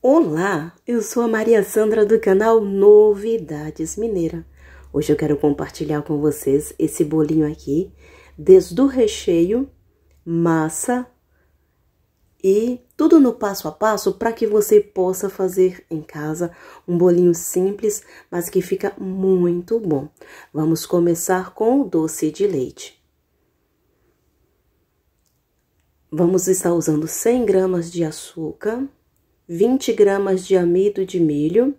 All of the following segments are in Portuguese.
Olá, eu sou a Maria Sandra do canal Novidades Mineira. Hoje eu quero compartilhar com vocês esse bolinho aqui, desde o recheio, massa e tudo no passo a passo para que você possa fazer em casa um bolinho simples, mas que fica muito bom. Vamos começar com o doce de leite. Vamos estar usando 100 gramas de açúcar, 20 gramas de amido de milho,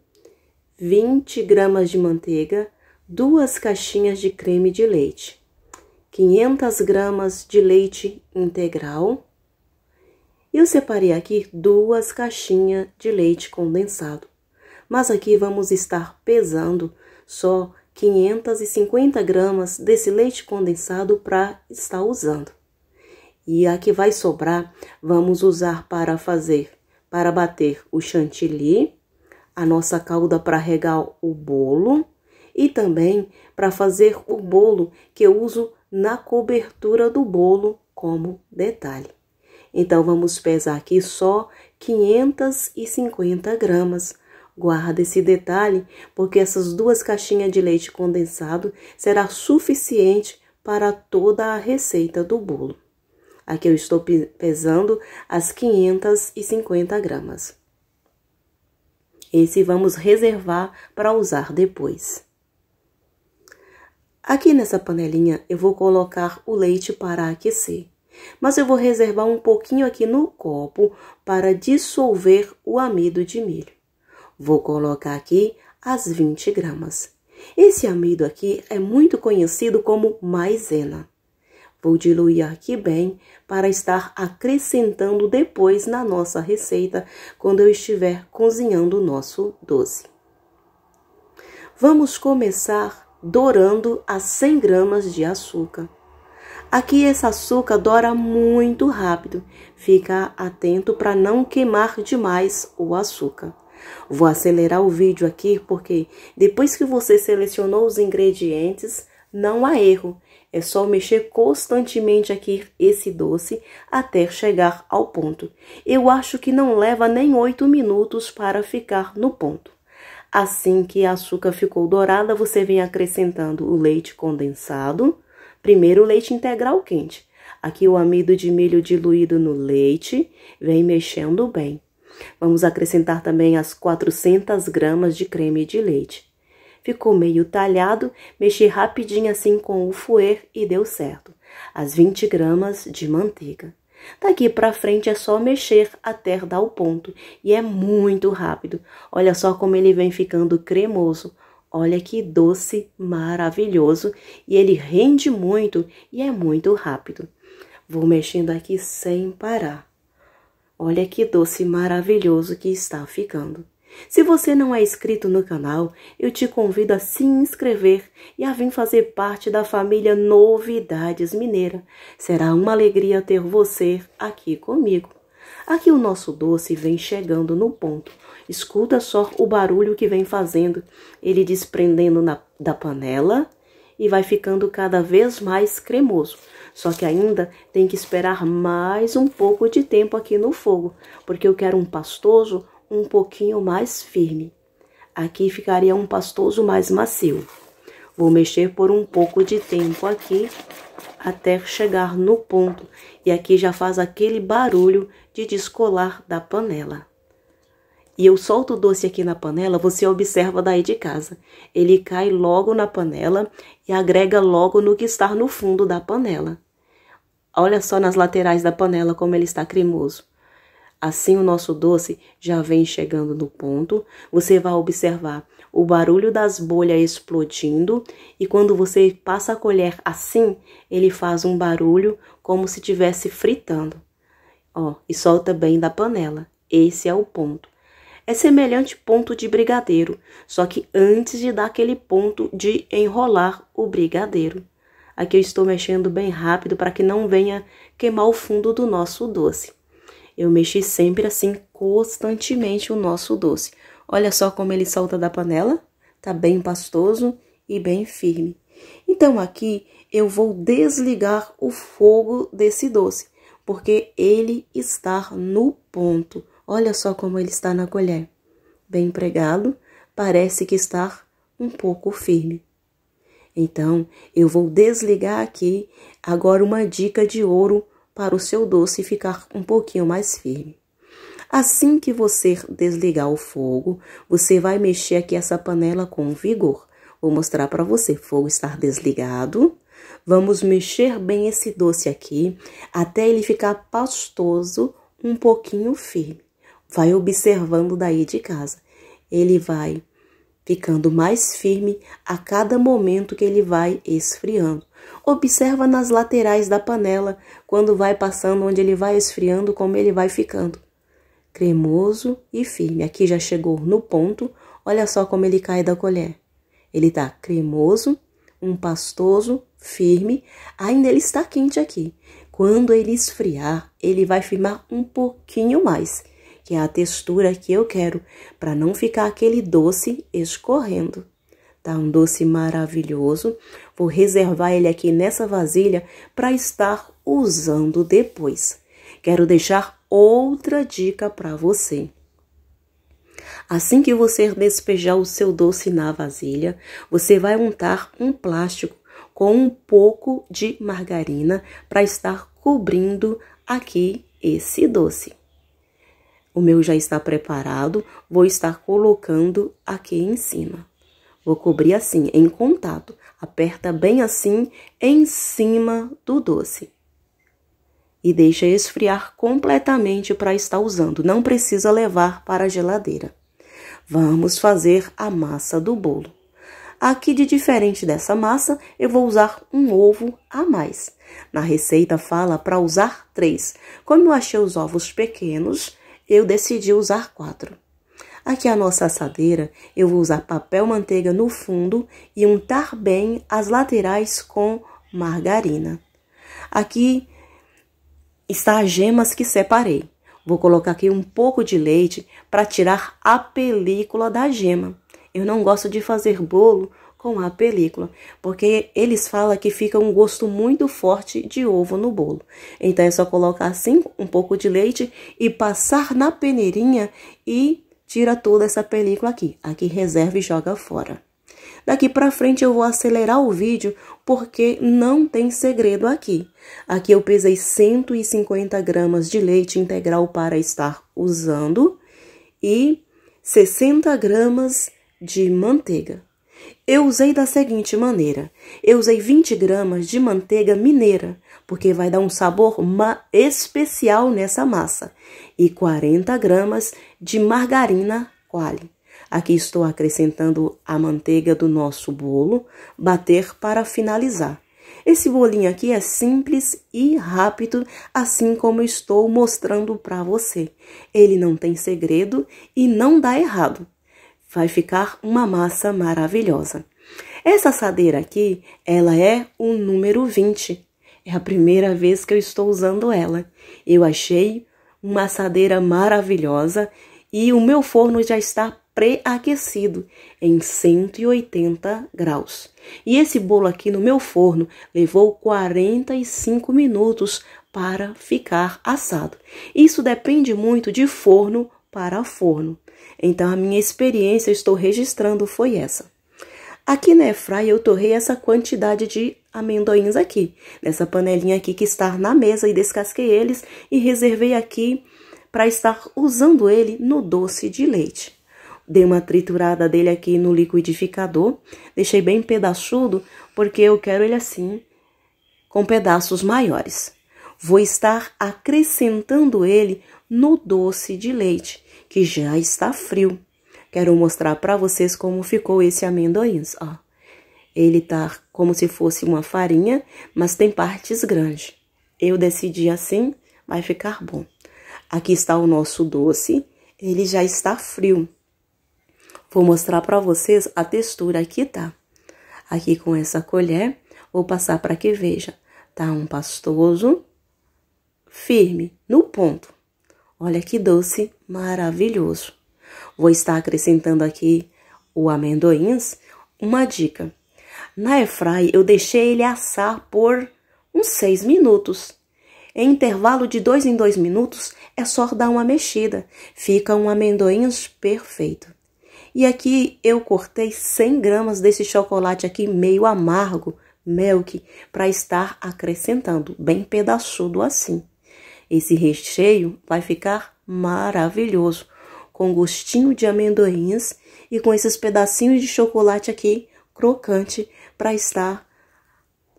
20 gramas de manteiga, duas caixinhas de creme de leite, 500 gramas de leite integral. Eu separei aqui duas caixinhas de leite condensado, mas aqui vamos estar pesando só 550 gramas desse leite condensado para estar usando. E a que vai sobrar, vamos usar para fazer para bater o chantilly, a nossa calda para regar o bolo e também para fazer o bolo que eu uso na cobertura do bolo como detalhe. Então, vamos pesar aqui só 550 gramas. Guarda esse detalhe, porque essas duas caixinhas de leite condensado será suficiente para toda a receita do bolo. Aqui eu estou pesando as 550 gramas. Esse vamos reservar para usar depois. Aqui nessa panelinha eu vou colocar o leite para aquecer, mas eu vou reservar um pouquinho aqui no copo para dissolver o amido de milho. Vou colocar aqui as 20 gramas. Esse amido aqui é muito conhecido como maisena. Vou diluir aqui bem para estar acrescentando depois na nossa receita quando eu estiver cozinhando o nosso doce. Vamos começar dourando a 100 gramas de açúcar. Aqui esse açúcar dora muito rápido, fica atento para não queimar demais o açúcar. Vou acelerar o vídeo aqui porque depois que você selecionou os ingredientes, não há erro. É só mexer constantemente aqui esse doce até chegar ao ponto. Eu acho que não leva nem 8 minutos para ficar no ponto. Assim que a açúcar ficou dourada, você vem acrescentando o leite condensado. Primeiro, o leite integral quente. Aqui o amido de milho diluído no leite, vem mexendo bem. Vamos acrescentar também as 400 gramas de creme de leite ficou meio talhado, mexi rapidinho assim com o fuer e deu certo. As 20 gramas de manteiga. Daqui para frente é só mexer até dar o ponto e é muito rápido. Olha só como ele vem ficando cremoso. Olha que doce maravilhoso e ele rende muito e é muito rápido. Vou mexendo aqui sem parar. Olha que doce maravilhoso que está ficando. Se você não é inscrito no canal, eu te convido a se inscrever e a vir fazer parte da família Novidades Mineira. Será uma alegria ter você aqui comigo. Aqui o nosso doce vem chegando no ponto. Escuta só o barulho que vem fazendo. Ele desprendendo na, da panela e vai ficando cada vez mais cremoso. Só que ainda tem que esperar mais um pouco de tempo aqui no fogo, porque eu quero um pastoso um pouquinho mais firme. Aqui ficaria um pastoso mais macio. Vou mexer por um pouco de tempo aqui até chegar no ponto. E aqui já faz aquele barulho de descolar da panela. E eu solto o doce aqui na panela, você observa daí de casa. Ele cai logo na panela e agrega logo no que está no fundo da panela. Olha só nas laterais da panela como ele está cremoso. Assim, o nosso doce já vem chegando no ponto. Você vai observar o barulho das bolhas explodindo, e quando você passa a colher assim, ele faz um barulho como se estivesse fritando. Ó, e solta bem da panela. Esse é o ponto. É semelhante ponto de brigadeiro, só que antes de dar aquele ponto de enrolar o brigadeiro. Aqui eu estou mexendo bem rápido para que não venha queimar o fundo do nosso doce. Eu mexi sempre assim constantemente o nosso doce. Olha só como ele solta da panela, tá bem pastoso e bem firme. Então aqui eu vou desligar o fogo desse doce, porque ele está no ponto. Olha só como ele está na colher. Bem pregado, parece que está um pouco firme. Então, eu vou desligar aqui agora uma dica de ouro para o seu doce ficar um pouquinho mais firme. Assim que você desligar o fogo, você vai mexer aqui essa panela com vigor. Vou mostrar para você. Fogo estar desligado. Vamos mexer bem esse doce aqui até ele ficar pastoso, um pouquinho firme. Vai observando daí de casa. Ele vai ficando mais firme a cada momento que ele vai esfriando. Observa nas laterais da panela, quando vai passando, onde ele vai esfriando, como ele vai ficando. Cremoso e firme. Aqui já chegou no ponto. Olha só como ele cai da colher. Ele tá cremoso, um pastoso, firme. Ainda ele está quente aqui. Quando ele esfriar, ele vai firmar um pouquinho mais, que é a textura que eu quero, para não ficar aquele doce escorrendo. Tá um doce maravilhoso, Vou reservar ele aqui nessa vasilha para estar usando depois. Quero deixar outra dica para você. Assim que você despejar o seu doce na vasilha, você vai untar um plástico com um pouco de margarina para estar cobrindo aqui esse doce. O meu já está preparado, vou estar colocando aqui em cima. Vou cobrir assim, em contato. Aperta bem assim em cima do doce. E deixa esfriar completamente para estar usando. Não precisa levar para a geladeira. Vamos fazer a massa do bolo. Aqui, de diferente dessa massa, eu vou usar um ovo a mais. Na receita fala para usar três. Como eu achei os ovos pequenos, eu decidi usar quatro. Aqui a nossa assadeira, eu vou usar papel manteiga no fundo e untar bem as laterais com margarina. Aqui está as gemas que separei. Vou colocar aqui um pouco de leite para tirar a película da gema. Eu não gosto de fazer bolo com a película, porque eles falam que fica um gosto muito forte de ovo no bolo. Então é só colocar assim um pouco de leite e passar na peneirinha e tira toda essa película aqui. Aqui reserva e joga fora. Daqui para frente eu vou acelerar o vídeo porque não tem segredo aqui. Aqui eu pesei 150 gramas de leite integral para estar usando e 60 gramas de manteiga. Eu usei da seguinte maneira, eu usei 20 gramas de manteiga mineira, porque vai dar um sabor especial nessa massa, e 40 gramas de margarina quali. Aqui estou acrescentando a manteiga do nosso bolo, bater para finalizar. Esse bolinho aqui é simples e rápido, assim como estou mostrando para você. Ele não tem segredo e não dá errado. Vai ficar uma massa maravilhosa. Essa assadeira aqui, ela é o número 20, é a primeira vez que eu estou usando ela. Eu achei uma assadeira maravilhosa e o meu forno já está pré-aquecido em 180 graus. E esse bolo aqui no meu forno levou 45 minutos para ficar assado. Isso depende muito de forno para forno. Então a minha experiência estou registrando foi essa. Aqui na Efraia eu torrei essa quantidade de amendoins aqui, nessa panelinha aqui que está na mesa e descasquei eles e reservei aqui para estar usando ele no doce de leite. Dei uma triturada dele aqui no liquidificador, deixei bem pedaçudo porque eu quero ele assim, com pedaços maiores. Vou estar acrescentando ele no doce de leite, que já está frio. Quero mostrar para vocês como ficou esse amendoim, ó. Ele tá como se fosse uma farinha, mas tem partes grandes. Eu decidi assim, vai ficar bom. Aqui está o nosso doce, ele já está frio. Vou mostrar para vocês a textura que tá. Aqui com essa colher, vou passar para que veja. Tá um pastoso, firme, no ponto. Olha que doce maravilhoso. Vou estar acrescentando aqui o amendoins. Uma dica, na airfry eu deixei ele assar por uns 6 minutos. Em intervalo de 2 em 2 minutos é só dar uma mexida, fica um amendoins perfeito. E aqui eu cortei 100 gramas desse chocolate aqui meio amargo, melk, para estar acrescentando, bem pedaçudo assim. Esse recheio vai ficar maravilhoso, com gostinho de amendoins e com esses pedacinhos de chocolate aqui crocante para estar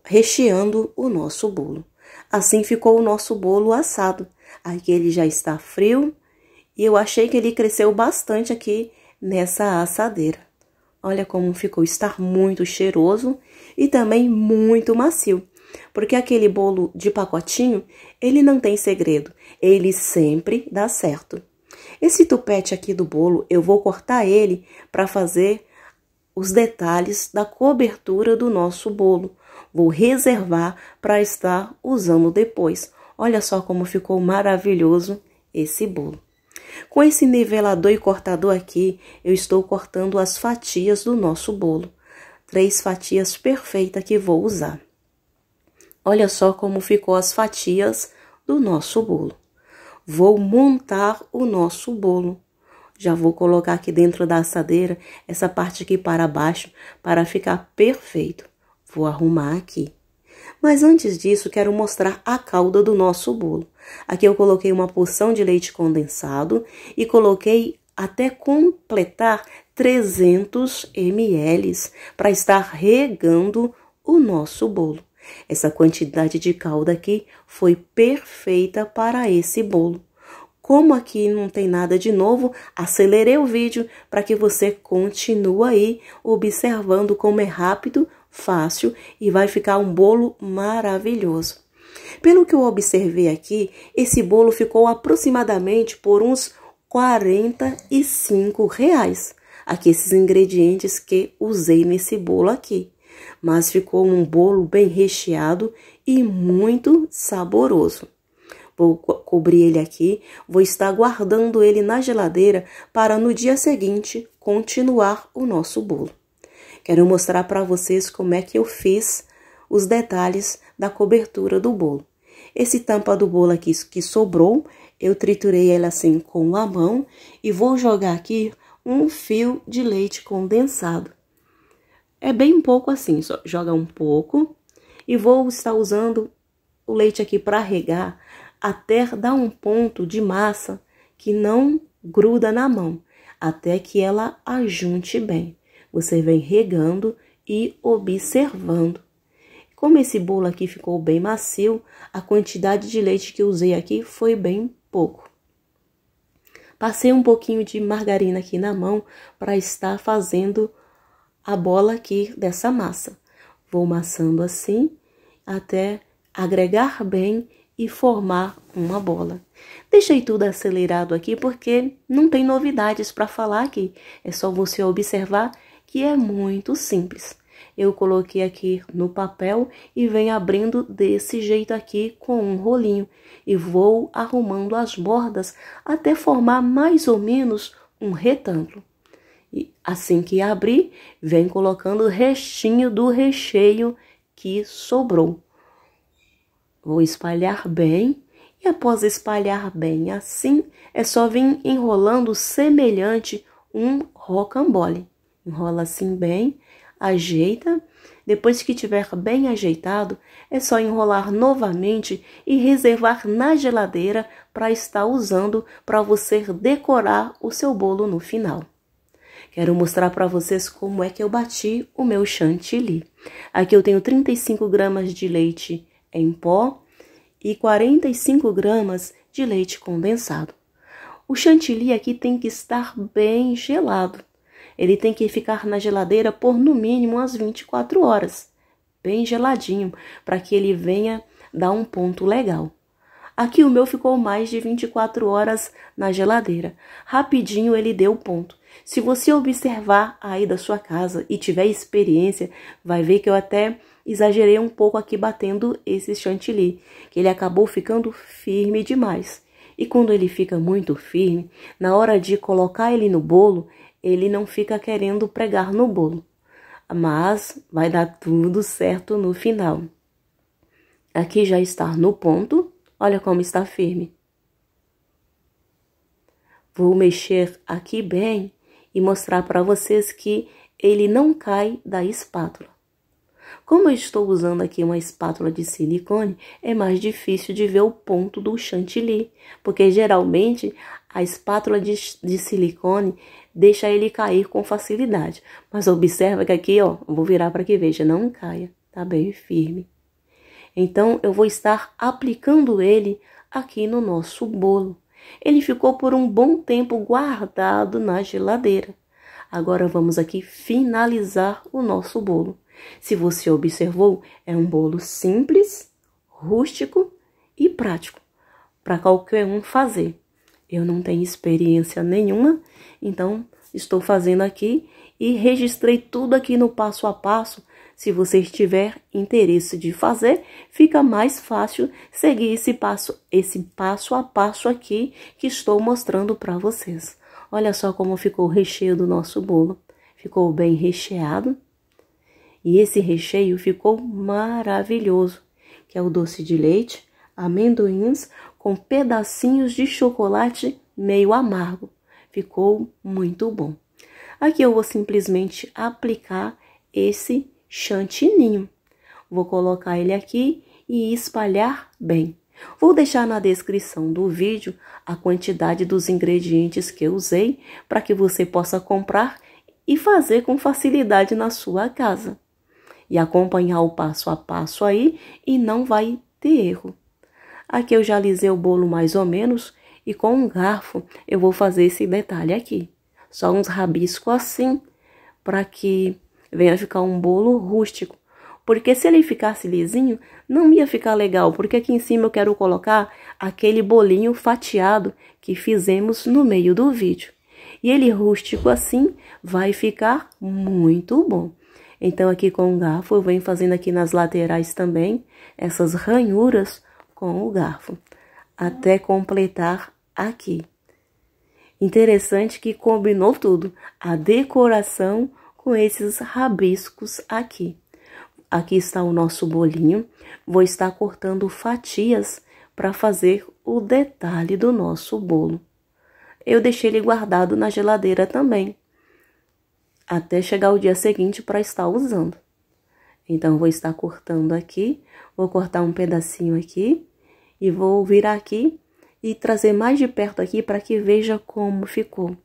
recheando o nosso bolo. Assim ficou o nosso bolo assado. Aqui ele já está frio e eu achei que ele cresceu bastante aqui nessa assadeira. Olha como ficou, está muito cheiroso e também muito macio. Porque aquele bolo de pacotinho, ele não tem segredo, ele sempre dá certo. Esse tupete aqui do bolo, eu vou cortar ele para fazer os detalhes da cobertura do nosso bolo. Vou reservar para estar usando depois. Olha só como ficou maravilhoso esse bolo. Com esse nivelador e cortador aqui, eu estou cortando as fatias do nosso bolo. Três fatias perfeitas que vou usar. Olha só como ficou as fatias do nosso bolo. Vou montar o nosso bolo. Já vou colocar aqui dentro da assadeira essa parte aqui para baixo para ficar perfeito. Vou arrumar aqui. Mas antes disso, quero mostrar a calda do nosso bolo. Aqui eu coloquei uma porção de leite condensado e coloquei até completar 300 ml para estar regando o nosso bolo. Essa quantidade de calda aqui foi perfeita para esse bolo. Como aqui não tem nada de novo, acelerei o vídeo para que você continue aí observando como é rápido, fácil e vai ficar um bolo maravilhoso. Pelo que eu observei aqui, esse bolo ficou aproximadamente por uns 45 reais. Aqui esses ingredientes que usei nesse bolo aqui. Mas ficou um bolo bem recheado e muito saboroso. Vou co cobrir ele aqui, vou estar guardando ele na geladeira para no dia seguinte continuar o nosso bolo. Quero mostrar para vocês como é que eu fiz os detalhes da cobertura do bolo. Esse tampa do bolo aqui que sobrou, eu triturei ela assim com a mão e vou jogar aqui um fio de leite condensado. É bem pouco assim, só joga um pouco e vou estar usando o leite aqui para regar até dar um ponto de massa que não gruda na mão, até que ela ajunte bem. Você vem regando e observando. Como esse bolo aqui ficou bem macio, a quantidade de leite que usei aqui foi bem pouco. Passei um pouquinho de margarina aqui na mão para estar fazendo a bola aqui dessa massa. Vou massando assim até agregar bem e formar uma bola. Deixei tudo acelerado aqui porque não tem novidades para falar aqui, é só você observar que é muito simples. Eu coloquei aqui no papel e venho abrindo desse jeito aqui com um rolinho e vou arrumando as bordas até formar mais ou menos um retângulo. E assim que abrir, vem colocando o restinho do recheio que sobrou. Vou espalhar bem e após espalhar bem assim, é só vir enrolando semelhante um rocambole. Enrola assim bem, ajeita. Depois que tiver bem ajeitado, é só enrolar novamente e reservar na geladeira para estar usando para você decorar o seu bolo no final. Quero mostrar para vocês como é que eu bati o meu chantilly. Aqui eu tenho 35 gramas de leite em pó e 45 gramas de leite condensado. O chantilly aqui tem que estar bem gelado. Ele tem que ficar na geladeira por no mínimo umas 24 horas, bem geladinho, para que ele venha dar um ponto legal. Aqui o meu ficou mais de 24 horas na geladeira. Rapidinho ele deu ponto. Se você observar aí da sua casa e tiver experiência, vai ver que eu até exagerei um pouco aqui batendo esse chantilly, que ele acabou ficando firme demais. E quando ele fica muito firme, na hora de colocar ele no bolo, ele não fica querendo pregar no bolo. Mas vai dar tudo certo no final. Aqui já está no ponto, olha como está firme. Vou mexer aqui bem e mostrar para vocês que ele não cai da espátula. Como eu estou usando aqui uma espátula de silicone, é mais difícil de ver o ponto do chantilly, porque geralmente a espátula de, de silicone deixa ele cair com facilidade. Mas observa que aqui, ó, vou virar para que veja, não caia, tá bem firme. Então, eu vou estar aplicando ele aqui no nosso bolo. Ele ficou por um bom tempo guardado na geladeira. Agora vamos aqui finalizar o nosso bolo. Se você observou, é um bolo simples, rústico e prático para qualquer um fazer. Eu não tenho experiência nenhuma, então estou fazendo aqui e registrei tudo aqui no passo a passo. Se você tiver interesse de fazer, fica mais fácil seguir esse passo, esse passo a passo aqui que estou mostrando para vocês. Olha só como ficou o recheio do nosso bolo. Ficou bem recheado. E esse recheio ficou maravilhoso, que é o doce de leite, amendoins com pedacinhos de chocolate meio amargo. Ficou muito bom. Aqui eu vou simplesmente aplicar esse chantininho. Vou colocar ele aqui e espalhar bem. Vou deixar na descrição do vídeo a quantidade dos ingredientes que eu usei para que você possa comprar e fazer com facilidade na sua casa e acompanhar o passo a passo aí e não vai ter erro. Aqui eu já alisei o bolo mais ou menos e com um garfo eu vou fazer esse detalhe aqui. Só uns rabiscos assim para que venha ficar um bolo rústico. Porque se ele ficasse lisinho, não ia ficar legal, porque aqui em cima eu quero colocar aquele bolinho fatiado que fizemos no meio do vídeo. E ele rústico assim vai ficar muito bom. Então aqui com o garfo eu venho fazendo aqui nas laterais também essas ranhuras com o garfo, até completar aqui. Interessante que combinou tudo, a decoração com esses rabiscos aqui. Aqui está o nosso bolinho, vou estar cortando fatias para fazer o detalhe do nosso bolo. Eu deixei ele guardado na geladeira também até chegar o dia seguinte para estar usando. Então, vou estar cortando aqui, vou cortar um pedacinho aqui e vou virar aqui e trazer mais de perto aqui para que veja como ficou.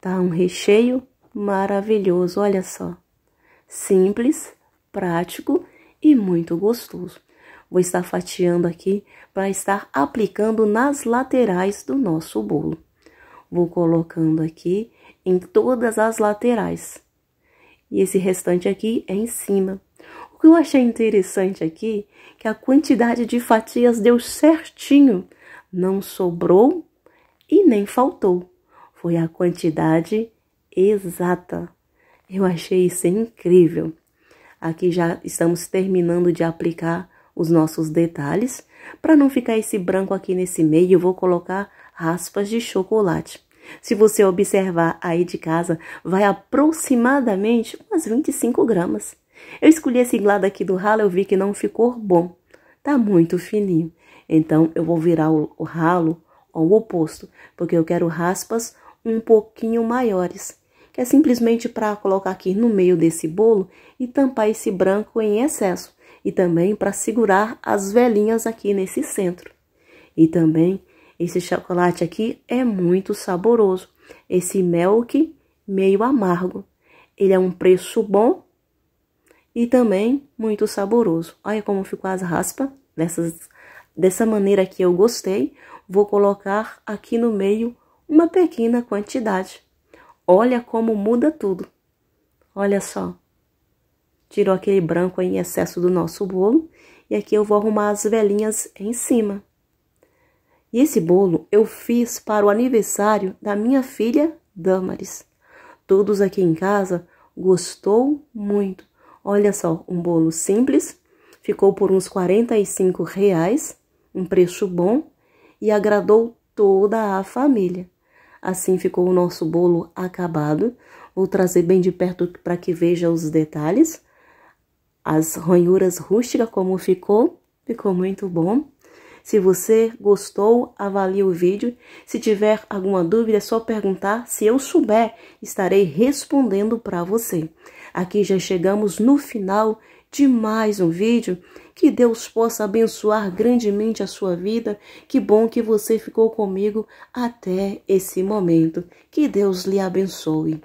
Tá um recheio maravilhoso, olha só. Simples, prático e muito gostoso. Vou estar fatiando aqui para estar aplicando nas laterais do nosso bolo. Vou colocando aqui em todas as laterais. E esse restante aqui é em cima. O que eu achei interessante aqui é que a quantidade de fatias deu certinho, não sobrou e nem faltou. Foi a quantidade exata. Eu achei isso incrível. Aqui já estamos terminando de aplicar os nossos detalhes. Para não ficar esse branco aqui nesse meio, eu vou colocar raspas de chocolate. Se você observar aí de casa, vai aproximadamente umas 25 gramas. Eu escolhi esse lado aqui do ralo, eu vi que não ficou bom. Tá muito fininho. Então, eu vou virar o, o ralo ao oposto, porque eu quero raspas um pouquinho maiores. Que é simplesmente para colocar aqui no meio desse bolo e tampar esse branco em excesso. E também para segurar as velhinhas aqui nesse centro. E também esse chocolate aqui é muito saboroso. Esse Melk meio amargo. Ele é um preço bom e também muito saboroso. Olha como ficou as raspas. Dessas, dessa maneira que eu gostei, vou colocar aqui no meio uma pequena quantidade. Olha como muda tudo. Olha só. Tirou aquele branco em excesso do nosso bolo. E aqui eu vou arrumar as velhinhas em cima. E esse bolo eu fiz para o aniversário da minha filha Damaris. Todos aqui em casa gostou muito. Olha só, um bolo simples, ficou por uns 45 reais, um preço bom e agradou toda a família. Assim ficou o nosso bolo acabado. Vou trazer bem de perto para que veja os detalhes. As ranhuras rústicas como ficou, ficou muito bom. Se você gostou, avalie o vídeo. Se tiver alguma dúvida, é só perguntar. Se eu souber, estarei respondendo para você. Aqui já chegamos no final de mais um vídeo. Que Deus possa abençoar grandemente a sua vida. Que bom que você ficou comigo até esse momento. Que Deus lhe abençoe.